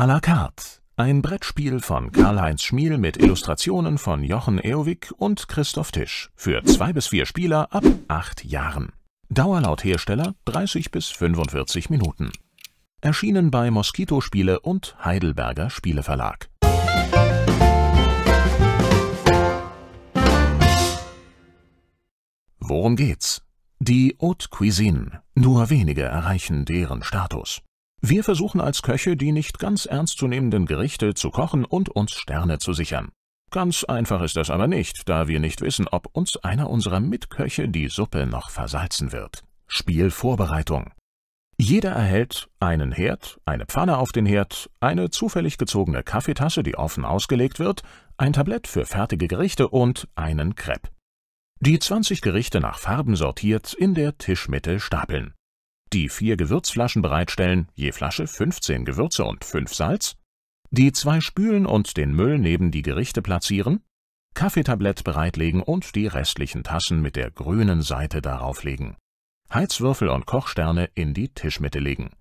A la carte. Ein Brettspiel von Karl-Heinz Schmiel mit Illustrationen von Jochen Eowig und Christoph Tisch. Für zwei bis vier Spieler ab acht Jahren. Dauer laut Hersteller 30 bis 45 Minuten. Erschienen bei Moskitospiele und Heidelberger Spieleverlag. Worum geht's? Die Haute Cuisine. Nur wenige erreichen deren Status. Wir versuchen als Köche die nicht ganz ernstzunehmenden Gerichte zu kochen und uns Sterne zu sichern. Ganz einfach ist das aber nicht, da wir nicht wissen, ob uns einer unserer Mitköche die Suppe noch versalzen wird. Spielvorbereitung. Jeder erhält einen Herd, eine Pfanne auf den Herd, eine zufällig gezogene Kaffeetasse, die offen ausgelegt wird, ein Tablett für fertige Gerichte und einen Crepe. Die 20 Gerichte nach Farben sortiert in der Tischmitte stapeln die vier Gewürzflaschen bereitstellen, je Flasche 15 Gewürze und 5 Salz, die zwei Spülen und den Müll neben die Gerichte platzieren, Kaffeetablett bereitlegen und die restlichen Tassen mit der grünen Seite darauf legen. Heizwürfel und Kochsterne in die Tischmitte legen.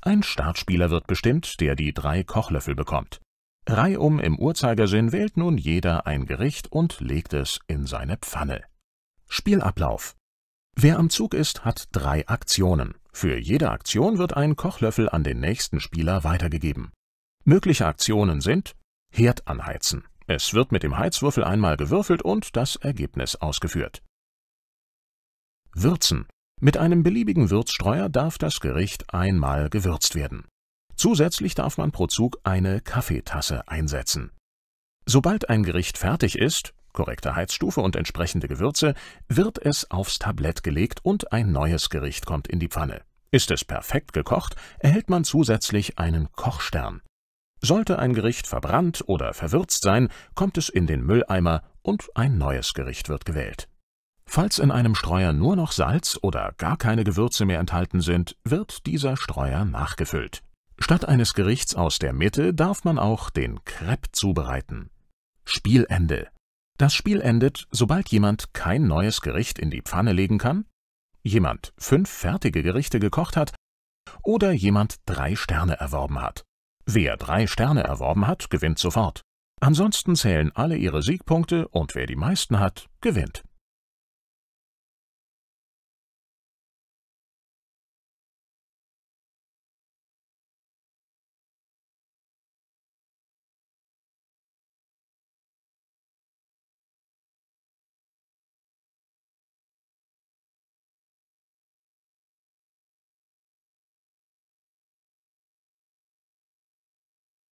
Ein Startspieler wird bestimmt, der die drei Kochlöffel bekommt. Reihum im Uhrzeigersinn wählt nun jeder ein Gericht und legt es in seine Pfanne. Spielablauf Wer am Zug ist, hat drei Aktionen. Für jede Aktion wird ein Kochlöffel an den nächsten Spieler weitergegeben. Mögliche Aktionen sind Herd anheizen. Es wird mit dem Heizwürfel einmal gewürfelt und das Ergebnis ausgeführt. Würzen. Mit einem beliebigen Würzstreuer darf das Gericht einmal gewürzt werden. Zusätzlich darf man pro Zug eine Kaffeetasse einsetzen. Sobald ein Gericht fertig ist, korrekte Heizstufe und entsprechende Gewürze, wird es aufs Tablett gelegt und ein neues Gericht kommt in die Pfanne. Ist es perfekt gekocht, erhält man zusätzlich einen Kochstern. Sollte ein Gericht verbrannt oder verwürzt sein, kommt es in den Mülleimer und ein neues Gericht wird gewählt. Falls in einem Streuer nur noch Salz oder gar keine Gewürze mehr enthalten sind, wird dieser Streuer nachgefüllt. Statt eines Gerichts aus der Mitte darf man auch den Crepe zubereiten. Spielende das Spiel endet, sobald jemand kein neues Gericht in die Pfanne legen kann, jemand fünf fertige Gerichte gekocht hat oder jemand drei Sterne erworben hat. Wer drei Sterne erworben hat, gewinnt sofort. Ansonsten zählen alle ihre Siegpunkte und wer die meisten hat, gewinnt.